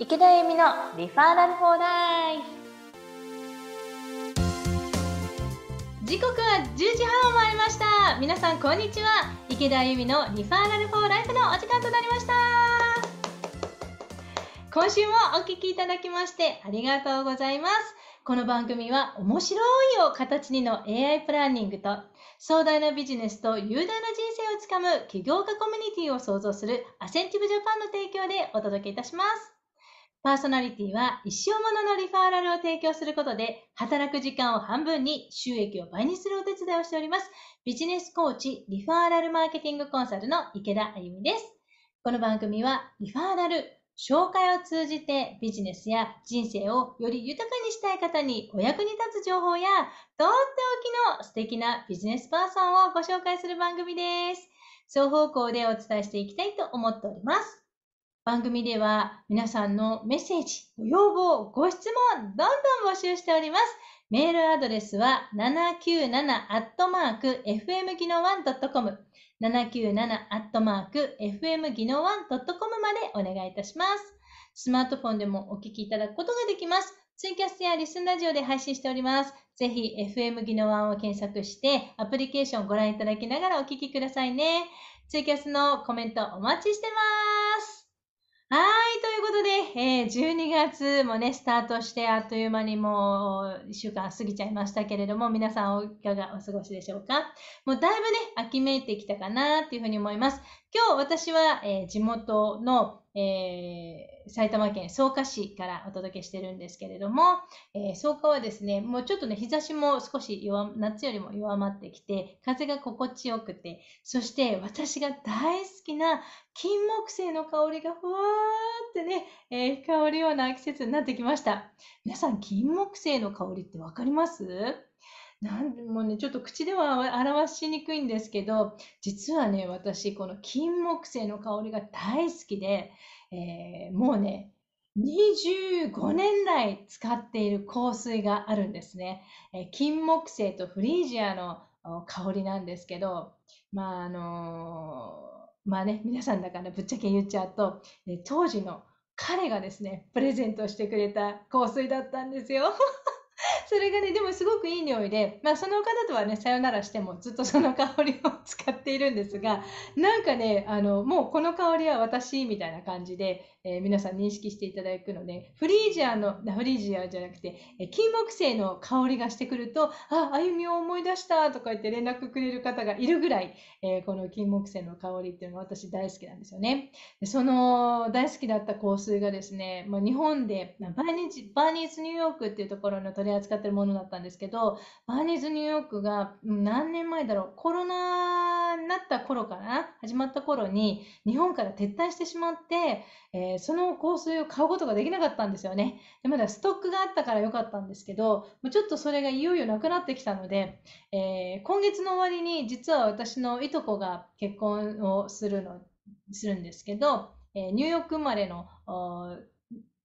池田恵美のリファーラルフォーライフ時刻は10時半を回りました皆さんこんにちは池田恵美のリファーラルフォーライフのお時間となりました今週もお聞きいただきましてありがとうございますこの番組は面白いを形にの AI プランニングと壮大なビジネスと雄大な人生をつかむ起業家コミュニティを創造するアセンティブジャパンの提供でお届けいたしますパーソナリティは一生もののリファーラルを提供することで、働く時間を半分に収益を倍にするお手伝いをしております。ビジネスコーチ、リファーラルマーケティングコンサルの池田あゆみです。この番組は、リファーラル、紹介を通じてビジネスや人生をより豊かにしたい方にお役に立つ情報や、とっておきの素敵なビジネスパーソンをご紹介する番組です。双方向でお伝えしていきたいと思っております。番組では皆さんのメッセージ、ご要望、ご質問、どんどん募集しております。メールアドレスは 797-fmgino1.com 797-fmgino1.com までお願いいたします。スマートフォンでもお聞きいただくことができます。ツイキャスやリスンラジオで配信しております。ぜひ FM 技能1を検索してアプリケーションをご覧いただきながらお聞きくださいね。ツイキャスのコメントお待ちしてます。はい、ということで、えー、12月もね、スタートして、あっという間にもう1週間過ぎちゃいましたけれども、皆さんいかがお過ごしでしょうかもうだいぶね、秋めいてきたかなっていうふうに思います。今日私は、えー、地元の、えー、埼玉県草加市からお届けしてるんですけれども、えー、草加はですね、もうちょっとね、日差しも少し弱、夏よりも弱まってきて、風が心地よくて、そして私が大好きな金木犀の香りがふわーってね、えー、香るような季節になってきました。皆さん、金木犀の香りってわかりますなんもうね、ちょっと口では表しにくいんですけど、実はね、私、この金木犀の香りが大好きで、えー、もうね、25年来使っている香水があるんですね。えー、金木犀とフリージアの香りなんですけど、まあ、あのー、まあね、皆さんだからぶっちゃけ言っちゃうと、当時の彼がですね、プレゼントしてくれた香水だったんですよ。それがね、でもすごくいい匂いで、まあ、その方とはね、さよならしてもずっとその香りを使っているんですが、なんかね、あの、もうこの香りは私みたいな感じで、えー、皆さん認識していただくので、フリージアの、フリージアじゃなくて、え金木犀の香りがしてくると、あ、歩みを思い出したとか言って連絡くれる方がいるぐらい、えー、この金木犀の香りっていうのは私大好きなんですよね。でその大好きだった香水がですね、まあ、日本でバーニーズ、バーニーズニューヨークっていうところの取り扱ってるものだったんですけど、バーニーズニューヨークが何年前だろう、コロナになった頃かな、始まった頃に日本から撤退してしまって、えーその香水を買うことができなかったんですよね。でまだストックがあったから良かったんですけど、ちょっとそれがいよいよなくなってきたので、えー、今月の終わりに実は私のいとこが結婚をするの、するんですけど、えー、ニューヨーク生まれの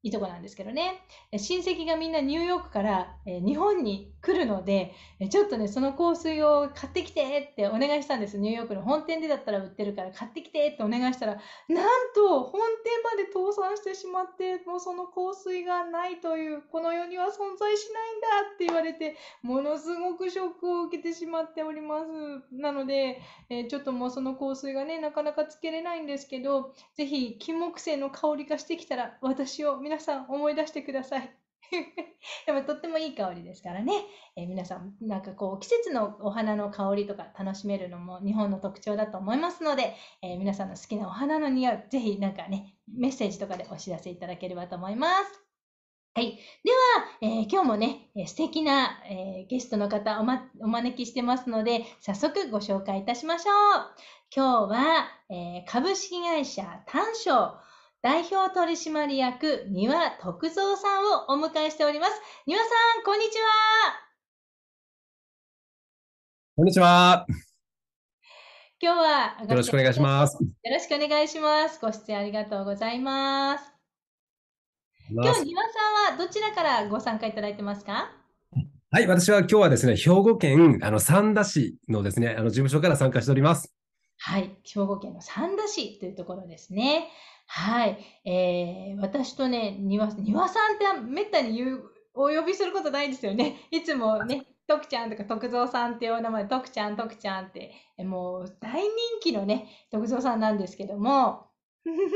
いとこなんですけどね親戚がみんなニューヨークから日本に来るのでちょっとねその香水を買ってきてってお願いしたんですニューヨークの本店でだったら売ってるから買ってきてってお願いしたらなんと本店まで倒産してしまってもうその香水がないというこの世には存在しないんだって言われてものすごくショックを受けてしまっておりますなのでちょっともうその香水がねなかなかつけれないんですけど是非金木犀の香りがしてきたら私を皆皆さん思い出してください。でもとってもいい香りですからね、えー、皆さんなんかこう季節のお花の香りとか楽しめるのも日本の特徴だと思いますので、えー、皆さんの好きなお花の匂いぜひなんかねメッセージとかでお知らせいただければと思います。はい。では、えー、今日もね、え素敵な、えゲストの方お、ま,、招きしてますので、早速ご紹介いたしましょう。今日は、え株式会社短所代表取締役、丹羽徳蔵さんをお迎えしております。丹羽さん、こんにちは。こんにちは。今日はよろしくお願いします。よろしくお願いします。ご出演ありがとうございます。今日、丹羽さんはどちらからご参加いただいてますかはい、私は今日はですね、兵庫県あの三田市のですね、あの事務所から参加しております。はい、兵庫県の三田市というところですね。はい。えー、私とね、庭、庭さんってめったに言う、お呼びすることないですよね。いつもね、徳ちゃんとか徳蔵さんっていうお名前、徳ちゃん、徳ちゃんって、もう大人気のね、徳蔵さんなんですけども、徳蔵さ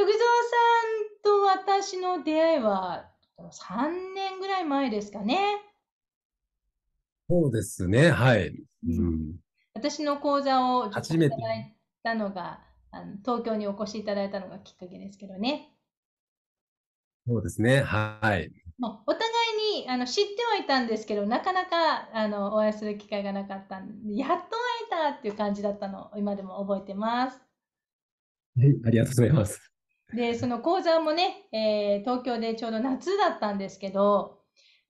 んと私の出会いは3年ぐらい前ですかね。そうですね、はい。うん、私の講座を始めていただいたのが、あの東京にお越しいただいたのがきっかけですけどね。そうですね、はい。まあ、お互いにあの知ってはいたんですけど、なかなかあのお会いする機会がなかったんで、やっと会えたっていう感じだったのを今でも覚えてます。はい、ありがとうございます。で、その講座もね、えー、東京でちょうど夏だったんですけど、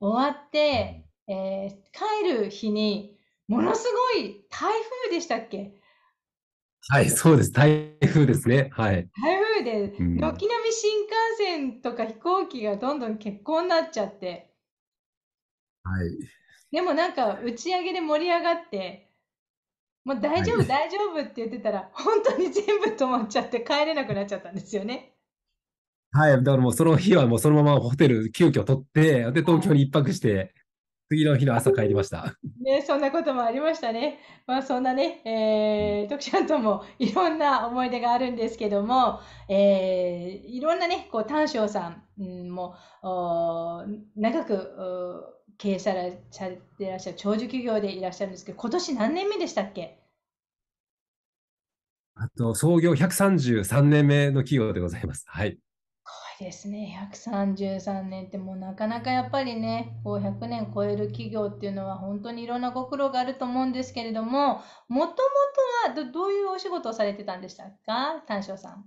終わって、えー、帰る日に、ものすごい台風でしたっけはい、そうです。台風ですね。はい。台風で、軒並み新幹線とか飛行機がどんどん欠航になっちゃって。はい。でもなんか、打ち上げで盛り上がって、もう大丈夫、はい、大丈夫って言ってたら、本当に全部止まっちゃって帰れなくなっちゃったんですよね。はい、だからもうその日はもうそのままホテル、急遽取って、で、東京に一泊して、次の日の朝帰りました。ね、そんなこともありましたね。まあ、そんなね、えー、徳ちゃんともいろんな思い出があるんですけども、えー、いろんなね、こう、短所さんも、長く、経営されていらっしゃる長寿企業でいらっしゃるんですけど、今年何年目でしたっけあと創業133年目の企業でございます。はい。ですね133年ってもうなかなかやっぱりねこう100年超える企業っていうのは本当にいろんなご苦労があると思うんですけれどももともとはどういうお仕事をされてたんでしたか丹生さん。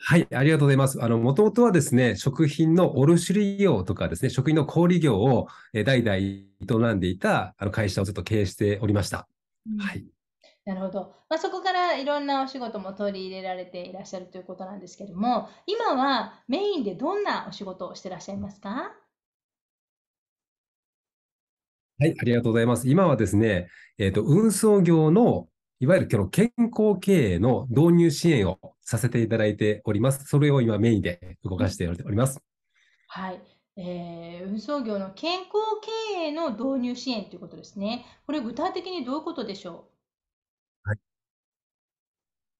はい、ありがとうございます。あの、もともとはですね、食品の卸売業とかですね、食品の小売業を代々営んでいたあの会社をずっと経営しておりました。うん、はい。なるほど。まあ、そこからいろんなお仕事も取り入れられていらっしゃるということなんですけれども、今はメインでどんなお仕事をしてらっしゃいますかはい、ありがとうございます。今はですね、えっ、ー、と、運送業の、いわゆるこの健康経営の導入支援をさせていただいております。それを今メインで動かしております。はい。えー、運送業の健康経営の導入支援ということですね。これ具体的にどういうことでしょう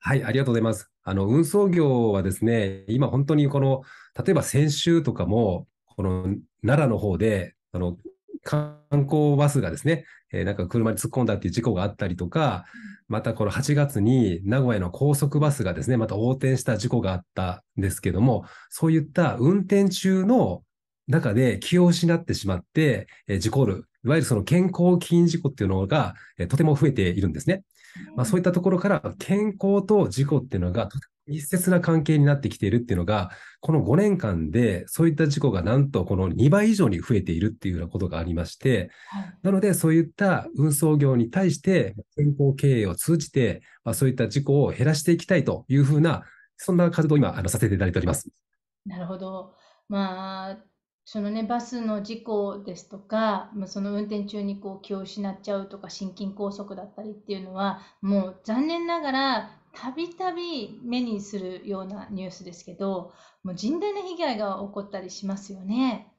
はい、ありがとうございます。あの、運送業はですね、今本当にこの、例えば先週とかも、この奈良の方で、あの、観光バスがですね、えー、なんか車に突っ込んだっていう事故があったりとか、またこの8月に名古屋の高速バスがですね、また横転した事故があったんですけども、そういった運転中の中で気を失ってしまって、えー、事故る、いわゆるその健康起因事故っていうのが、えー、とても増えているんですね。まあ、そういったところから健康と事故っていうのが密接な関係になってきているっていうのが、この5年間でそういった事故がなんとこの2倍以上に増えているっていうようなことがありまして、なのでそういった運送業に対して健康経営を通じて、まあ、そういった事故を減らしていきたいというふうな、そんな活動を今あのさせていただいております。なるほど。まあそのね、バスの事故ですとか、まあ、その運転中にこう気を失っちゃうとか、心筋梗塞だったりっていうのは、もう残念ながら、たびたび目にするようなニュースですけど、もう甚大な被害が起こったりしますよね。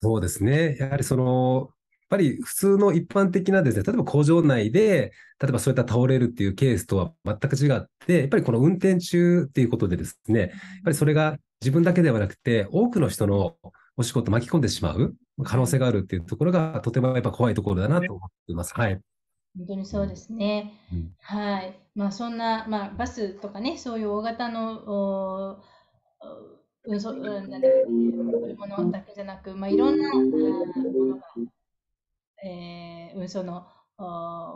そうですね。やはりその、やっぱり普通の一般的なですね、例えば工場内で、例えばそういった倒れるっていうケースとは全く違って、やっぱりこの運転中っていうことでですね、やっぱりそれが自分だけではなくて、多くの人のお仕事巻き込んでしまう可能性があるっていうところが、とてもやっぱ怖いところだなと思っています。はい。本当にそうですね。うん、はい。まあ、そんな、まあ、バスとかね、そういう大型の、運送、うん、なんだり物だけじゃなく、まあ、いろんなものが、えー、運送の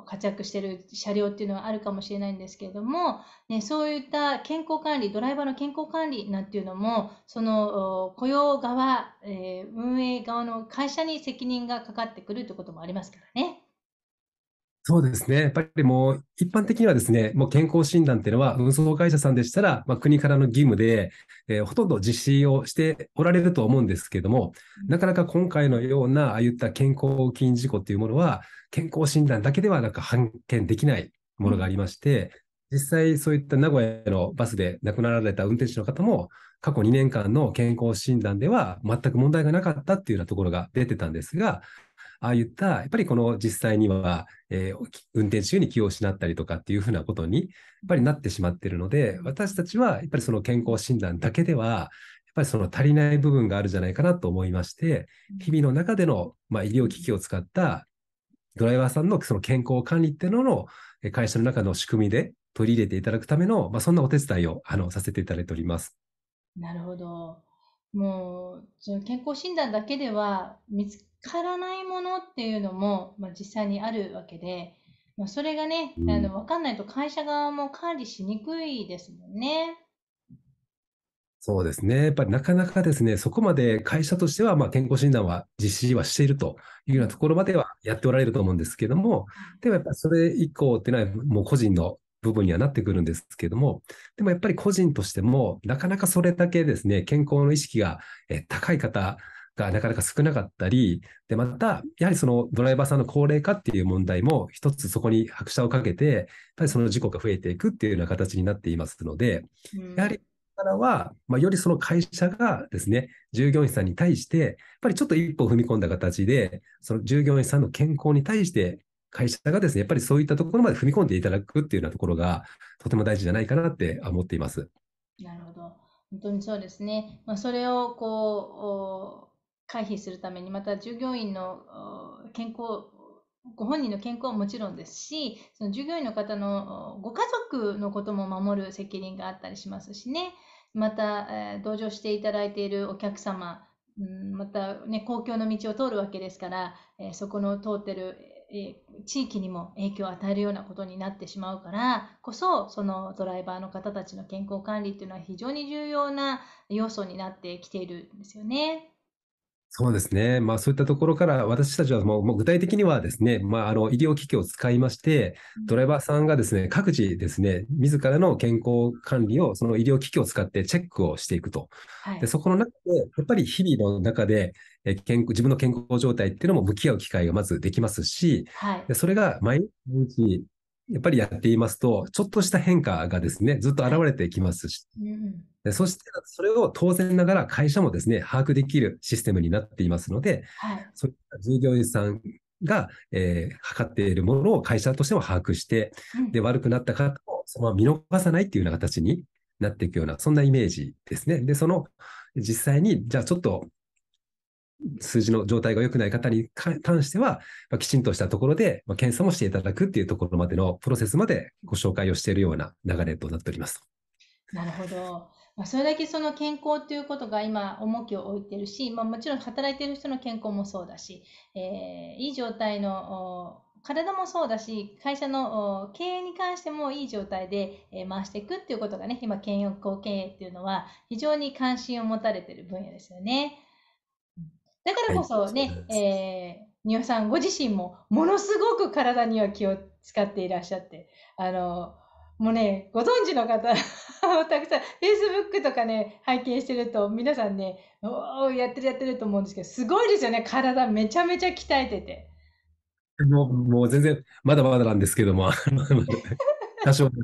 活躍してる車両っていうのはあるかもしれないんですけれども、ね、そういった健康管理ドライバーの健康管理なんていうのもその雇用側、えー、運営側の会社に責任がかかってくるってこともありますからね。そうですね。やっぱりもう一般的にはですね、もう健康診断っていうのは運送会社さんでしたら、まあ、国からの義務で、えー、ほとんど実施をしておられると思うんですけども、なかなか今回のようなああいった健康禁事故っていうものは、健康診断だけではなんか判見できないものがありまして、実際そういった名古屋のバスで亡くなられた運転手の方も、過去2年間の健康診断では全く問題がなかったっていうようなところが出てたんですが、ああいった、やっぱりこの実際には、えー、運転中に気を失ったりとかっていうふうなことに、やっぱりなってしまっているので、私たちはやっぱりその健康診断だけでは、やっぱりその足りない部分があるじゃないかなと思いまして、日々の中での、まあ、医療機器を使ったドライバーさんのその健康管理っていうのの会社の中の仕組みで取り入れていただくための、まあ、そんなお手伝いをあのさせていただいております。なるほど。もうその健康診断だけでは見つからないものっていうのも、まあ、実際にあるわけで、まあ、それがね、あの、わかんないと会社側も管理しにくいですもんね。そうですね。やっぱりなかなかですね、そこまで会社としては、まあ、健康診断は実施はしているというようなところまではやっておられると思うんですけども、でもやっぱりそれ以降っていうのはもう個人の部分にはなってくるんですけども、でもやっぱり個人としても、なかなかそれだけですね、健康の意識が高い方がなかなか少なかったり、で、また、やはりそのドライバーさんの高齢化っていう問題も、一つそこに拍車をかけて、やっぱりその事故が増えていくっていうような形になっていますので、やはり、からは、まあ、よりその会社がですね、従業員さんに対して、やっぱりちょっと一歩踏み込んだ形で、その従業員さんの健康に対して、会社がですね、やっぱりそういったところまで踏み込んでいただくっていうようなところが、とても大事じゃないかなって思っています。なるほど。本当にそうですね。まあ、それをこう、回避するためにまた従業員の健康ご本人の健康はもちろんですしその従業員の方のご家族のことも守る責任があったりしますしねまた、えー、同乗していただいているお客様、うん、また、ね、公共の道を通るわけですから、えー、そこの通ってる、えー、地域にも影響を与えるようなことになってしまうからこそそのドライバーの方たちの健康管理っていうのは非常に重要な要素になってきているんですよね。そうですね。まあそういったところから私たちはもう具体的にはですね、まああの医療機器を使いまして、ドライバーさんがですね、各自ですね、自らの健康管理をその医療機器を使ってチェックをしていくと。はい、でそこの中で、やっぱり日々の中で、え健自分の健康状態っていうのも向き合う機会がまずできますし、はい、でそれが毎日やっぱりやっていますと、ちょっとした変化がですね、ずっと現れてきますし、うん、そしてそれを当然ながら会社もですね、把握できるシステムになっていますので、はい、そういった従業員さんが、えー、測っているものを会社としても把握して、で、悪くなった方をそのまま見逃さないっていうような形になっていくような、そんなイメージですね。で、その実際に、じゃあちょっと数字の状態が良くない方に関しては、まあ、きちんとしたところで、まあ、検査もしていただくっていうところまでのプロセスまでご紹介をしているような流れとなっております。なるほど。まあ、それだけその健康ということが今重きを置いているし、まあ、もちろん働いている人の健康もそうだし、えー、いい状態の体もそうだし、会社の経営に関してもいい状態で回していくっていうことがね、今、健康経営っていうのは非常に関心を持たれている分野ですよね。だからこそね、はい、えー、丹羽さんご自身もものすごく体には気を使っていらっしゃって、あの、もうね、ご存知の方 たくさん、Facebook とかね、拝見してると、皆さんね、おやってるやってると思うんですけど、すごいですよね、体めちゃめちゃ鍛えてて。もうもう全然、まだまだなんですけども、多少。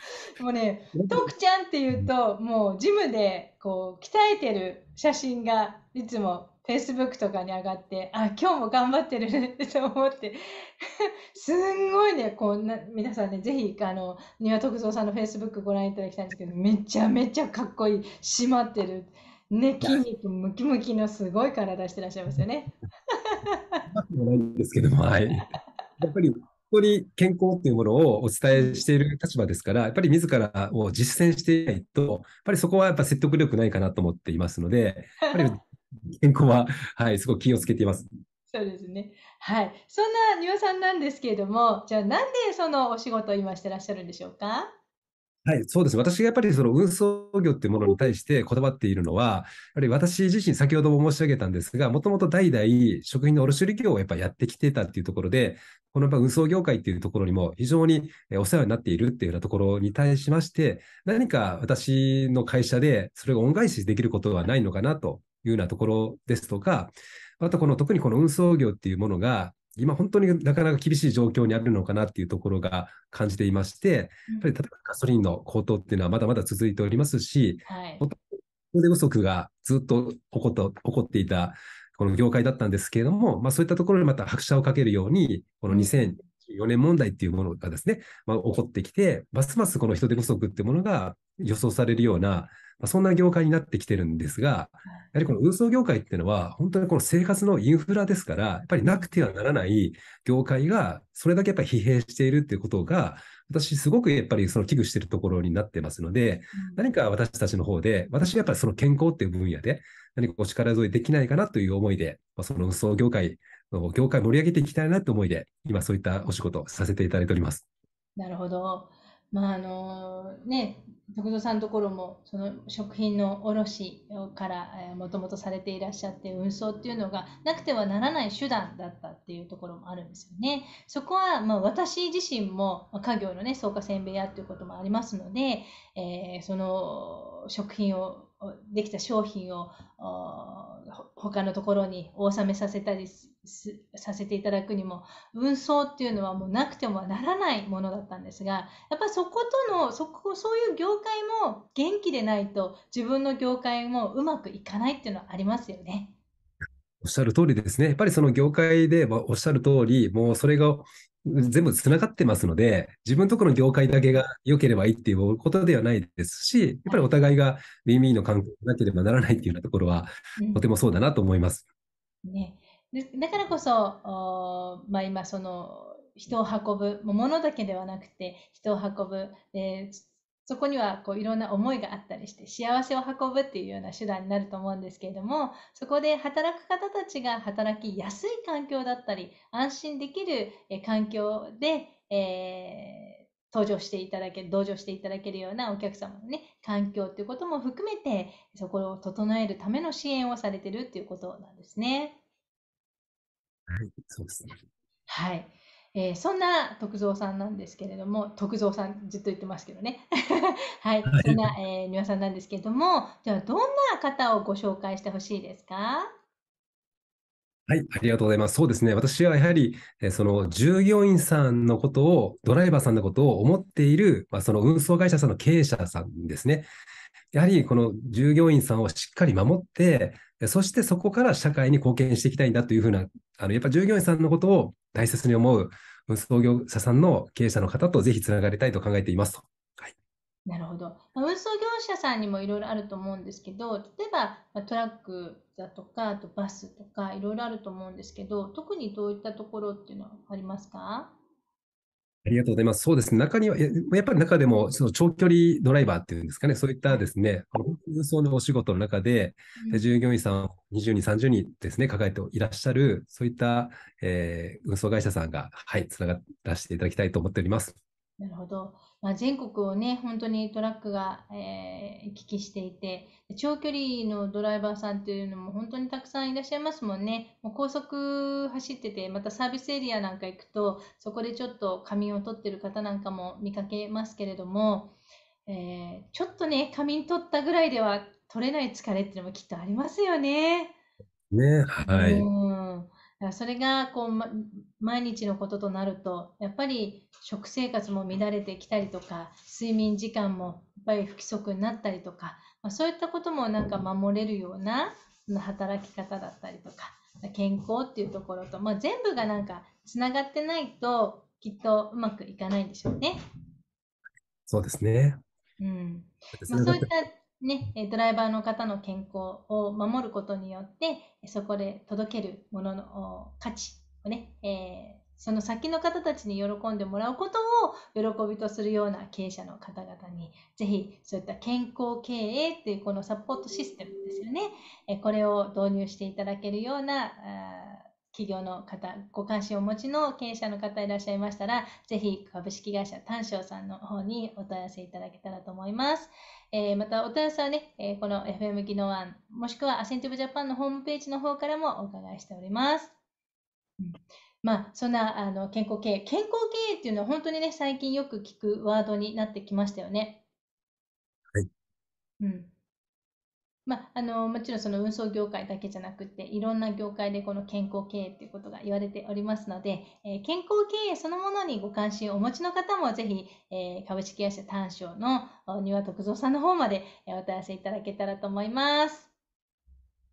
もうね、徳ちゃんっていうと、もうジムでこう鍛えてる写真がいつも Facebook とかに上がって、あ、今日も頑張ってると思って、すんごいね、こうな、皆さんね、ぜひ、あの、庭徳蔵さんの Facebook ご覧いただきたいんですけど、めちゃめちゃかっこいい、締まってる、ね、筋肉ムキムキのすごい体してらっしゃいますよね。ですけども、はい。やっぱり当に健康っていうものをお伝えしている立場ですから、やっぱり自らを実践していないと、やっぱりそこはやっぱ説得力ないかなと思っていますので、やっぱり 健康は、はい、すごく気をつけています。そうですね。はい。そんな丹羽さんなんですけれども、じゃあなんでそのお仕事を今してらっしゃるんでしょうかはい、そうです。私がやっぱりその運送業っていうものに対してこだわっているのは、やっぱり私自身、先ほども申し上げたんですが、もともと代々食品の卸売業をやっぱやってきてたっていうところで、このやっぱ運送業界っていうところにも非常にお世話になっているっていうようなところに対しまして、何か私の会社でそれが恩返しできることはないのかなというようなところですとか、あとこの特にこの運送業っていうものが、今本当になかなか厳しい状況にあるのかなっていうところが感じていまして、やっぱり例えばガソリンの高騰っていうのはまだまだ続いておりますし、はい、人手不足がずっと起こっ起こっていたこの業界だったんですけれども、まあ、そういったところにまた拍車をかけるように、この2024年問題っていうものがですね、まあ、起こってきて、ますますこの人手不足っていうものが予想されるような、まあ、そんな業界になってきてるんですが、やはりこの運送業界っていうのは、本当にこの生活のインフラですから、やっぱりなくてはならない業界が、それだけやっぱり疲弊しているっていうことが、私、すごくやっぱりその危惧しているところになってますので、何か私たちの方で、私はやっぱりその健康っていう分野で、何かお力添えできないかなという思いで、まあ、その運送業界の業界盛り上げていきたいなという思いで、今そういったお仕事をさせていただいております。なるほど。まああのね、徳蔵さんのところもその食品の卸からもともとされていらっしゃって運送っていうのがなくてはならない手段だったっていうところもあるんですよね。そこはまあ私自身も家業のね草加せんべい屋っていうこともありますので、えー、その食品をできた商品を他のところにお納めさせたりさせていただくにも運送っていうのはもうなくてもならないものだったんですがやっぱりそことのそこそういう業界も元気でないと自分の業界もうまくいかないっていうのはありますよね。おっしゃる通りですね。やっぱりその業界で、まおっしゃる通り、もうそれが全部つながってますので、自分とこの業界だけが良ければいいっていうことではないですし、やっぱりお互いが w i i の関係なければならないっていうようなところは、とてもそうだなと思います。うん、ね、だからこそ、おまあ、今その人を運ぶ、ものだけではなくて人を運ぶ、えー、そこにはこういろんな思いがあったりして幸せを運ぶっていうような手段になると思うんですけれどもそこで働く方たちが働きやすい環境だったり安心できる環境で、えー、登場していただける同乗していただけるようなお客様のね環境ということも含めてそこを整えるための支援をされてるっていうことなんですね。はい、そうですね。はい。えー、そんな徳蔵さんなんですけれども、徳蔵さんずっと言ってますけどね。はい、はい、そんな、えー、さんなんですけれども、じゃあ、どんな方をご紹介してほしいですかはい、ありがとうございます。そうですね。私はやはり、えー、その従業員さんのことを、ドライバーさんのことを思っている、まあ、その運送会社さんの経営者さんですね。やはりこの従業員さんをしっかり守って、そしてそこから社会に貢献していきたいんだというふうな、あのやっぱ従業員さんのことを大切に思う創業者さんの経営者の方とぜひつながりたいと考えていますと。はい、なるほど。運送業者さんにもいろいろあると思うんですけど、例えばトラックだとか、あとバスとかいろいろあると思うんですけど、特にどういったところっていうのはありますかありがとうございます。そうですね。中には、やっぱり中でも、その長距離ドライバーっていうんですかね、そういったですね、運送のお仕事の中で、うん、従業員さん20人、30人ですね、抱えていらっしゃる、そういった、えー、運送会社さんが、はい、つながらせていただきたいと思っております。なるほど。まあ、全国をね、本当にトラックが、えー、行き来していて、長距離のドライバーさんっていうのも本当にたくさんいらっしゃいますもんね。もう高速走ってて、またサービスエリアなんか行くと、そこでちょっと仮眠を取ってる方なんかも見かけますけれども、えー、ちょっとね、仮眠取ったぐらいでは取れない疲れっていうのもきっとありますよね。ね、はい。うんそれがこう、ま、毎日のこととなるとやっぱり食生活も乱れてきたりとか睡眠時間もやっぱり不規則になったりとか、まあ、そういったこともなんか守れるような働き方だったりとか健康っていうところと、まあ、全部がなんかつながってないときっとうまくいかないんでしょうね。そうですね。うんまあ、そういったね、ドライバーの方の健康を守ることによって、そこで届けるものの価値をね、えー、その先の方たちに喜んでもらうことを喜びとするような経営者の方々に、ぜひそういった健康経営っていうこのサポートシステムですよね、これを導入していただけるような、企業の方、ご関心をお持ちの経営者の方いらっしゃいましたら、ぜひ株式会社丹翔さんの方にお問い合わせいただけたらと思います。えー、またお問い合わせはね、えー、この FM 技能案、もしくはアセンティブジャパンのホームページの方からもお伺いしております。うんまあ、そんなあの健康経営、健康経営っていうのは本当にね、最近よく聞くワードになってきましたよね。はい。うん。まあ、あのもちろんその運送業界だけじゃなくていろんな業界でこの健康経営ということが言われておりますので、えー、健康経営そのものにご関心をお持ちの方もぜひ、えー、株式会社短所の丹羽徳造さんの方までえお問い合わせいただけたらと思います。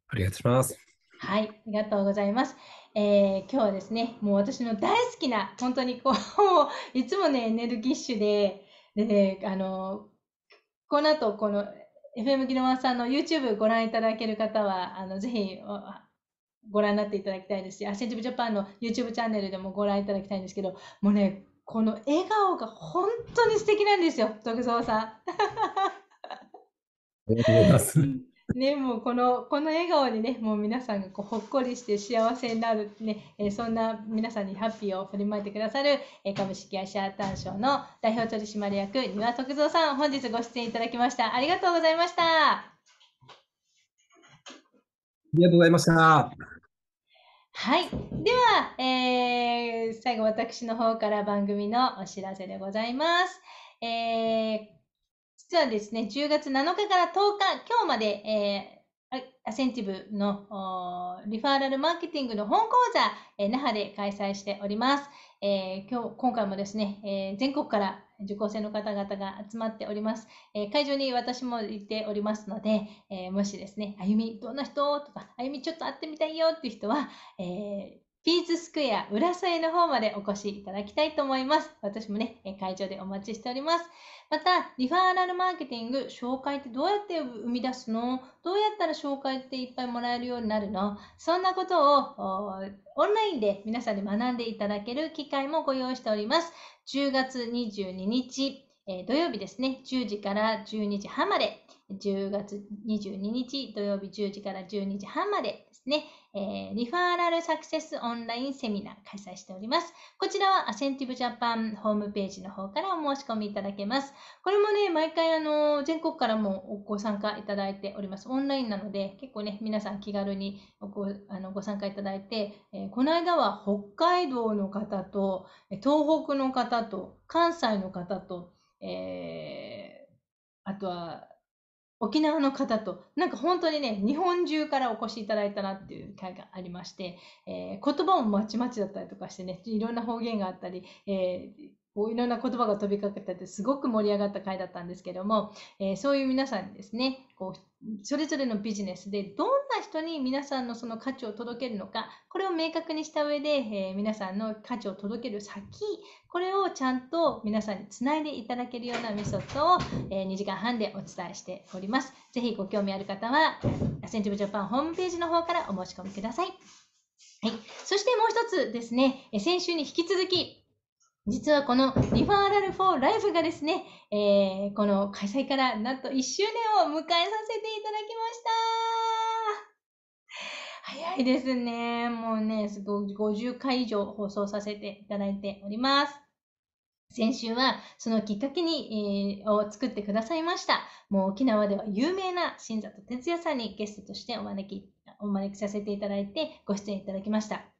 ありがとうございます。はい、ありがとうございます。えー、今日はですね、もう私の大好きな、本当にこう、いつもね、エネルギッシュで、でね、あの、この後、この FM ギノワさんの YouTube ご覧いただける方は、あのぜひご覧になっていただきたいですし、アセンジブジャパンの YouTube チャンネルでもご覧いただきたいんですけど、もうね、この笑顔が本当に素敵なんですよ、徳蔵さん。ありがとうございます。ね、もうこの、この笑顔にね、もう皆さんがこうほっこりして幸せになるね、えー、そんな皆さんにハッピーを振りまいてくださる、えー、株式会社ョ賞の代表取締役、丹羽徳造さん、本日ご出演いただきました。ありがとうございました。ありがとうございました。はい。では、えー、最後私の方から番組のお知らせでございます。えー実はですね、10月7日から10日、今日まで、えーアセンティブのリファーラルマーケティングの本講座、えー、那覇で開催しております。えー、今日、今回もですね、えー、全国から受講生の方々が集まっております。え会場に私も行っておりますので、えもしですね、あゆみどんな人とか、あゆみちょっと会ってみたいよっていう人は、えピーズスクエア浦添の方までお越しいただきたいと思います。私もね、会場でお待ちしております。また、リファーラルマーケティング、紹介ってどうやって生み出すのどうやったら紹介っていっぱいもらえるようになるのそんなことをオンラインで皆さんに学んでいただける機会もご用意しております。10月22日、えー、土曜日ですね、10時から12時半まで、10月22日土曜日10時から12時半までね、えー、リファーラルサクセスオンラインセミナー開催しております。こちらはアセンティブジャパンホームページの方からお申し込みいただけます。これもね、毎回あの、全国からもご参加いただいております。オンラインなので、結構ね、皆さん気軽にごあのご参加いただいて、えー、この間は北海道の方と、東北の方と、関西の方と、えー、あとは沖縄の方と、なんか本当にね、日本中からお越しいただいたなっていう会がありまして、えー、言葉もまちまちだったりとかしてね、いろんな方言があったり、えーこういろんな言葉が飛びかけたってすごく盛り上がった回だったんですけども、えー、そういう皆さんにですね、こうそれぞれのビジネスでどんな人に皆さんのその価値を届けるのか、これを明確にした上で、えー、皆さんの価値を届ける先、これをちゃんと皆さんにつないでいただけるようなメソッドを、えー、2時間半でお伝えしております。ぜひご興味ある方は、アセンティブジャパンホームページの方からお申し込みください。はい。そしてもう一つですね、先週に引き続き、実はこのリファーラルフォー・ライブがですね、えー、この開催からなんと1周年を迎えさせていただきました。早いですね。もうね、すごい50回以上放送させていただいております。先週はそのきっかけに、えー、を作ってくださいました。もう沖縄では有名な新里哲也さんにゲストとしてお招き、お招きさせていただいてご出演いただきました。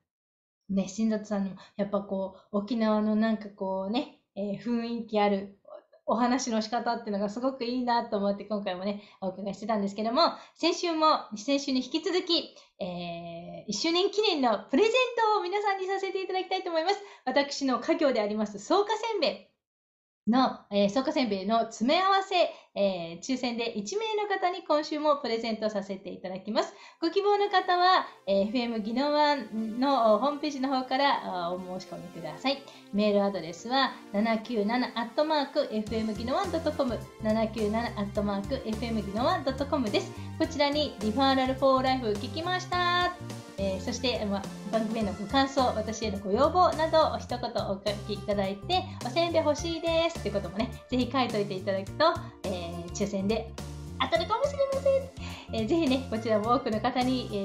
ね、新里さんにも、やっぱこう、沖縄のなんかこうね、えー、雰囲気あるお話の仕方っていうのがすごくいいなと思って今回もね、お伺いしてたんですけども、先週も、先週に引き続き、えー、1周年記念のプレゼントを皆さんにさせていただきたいと思います。私の家業であります、草加せんべい。の、えー、草加せんべいの詰め合わせ、えー、抽選で1名の方に今週もプレゼントさせていただきます。ご希望の方は、えー、FM 技能ンのホームページの方からお申し込みください。メールアドレスは 797-FM 技能湾 .com 797-FM 技能ン .com です。こちらにリファーラルフォーライフ聞きましたえー、そして、ま、番組へのご感想、私へのご要望などお一言お書きいただいて、おせんべい欲しいですってこともね、ぜひ書いといていただくと、えー、抽選で当たるかもしれません。えー、ぜひね、こちらも多くの方に、え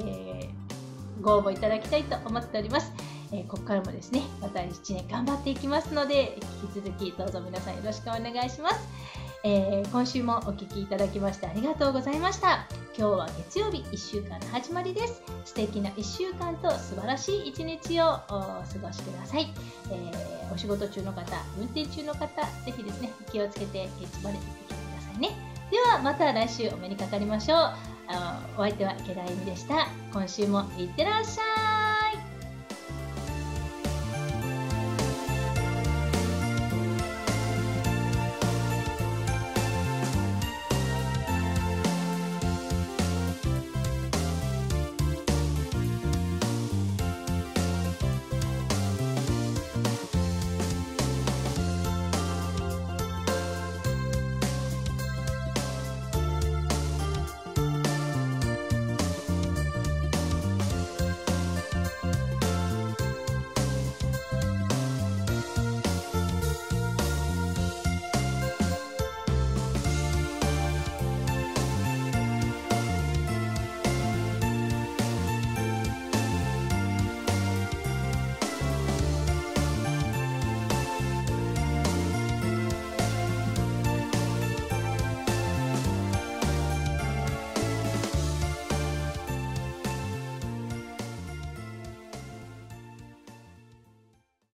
ー、ご応募いただきたいと思っております。えここからもですね、また1年頑張っていきますので、引き続きどうぞ皆さんよろしくお願いします。え今週もお聴きいただきましてありがとうございました。今日は月曜日1週間の始まりです素敵な1週間と素晴らしい1日をお過ごしください、えー、お仕事中の方運転中の方是非ですね気をつけて一まで行ってきてくださいねではまた来週お目にかかりましょうお相手は池田由美でした今週もいってらっしゃい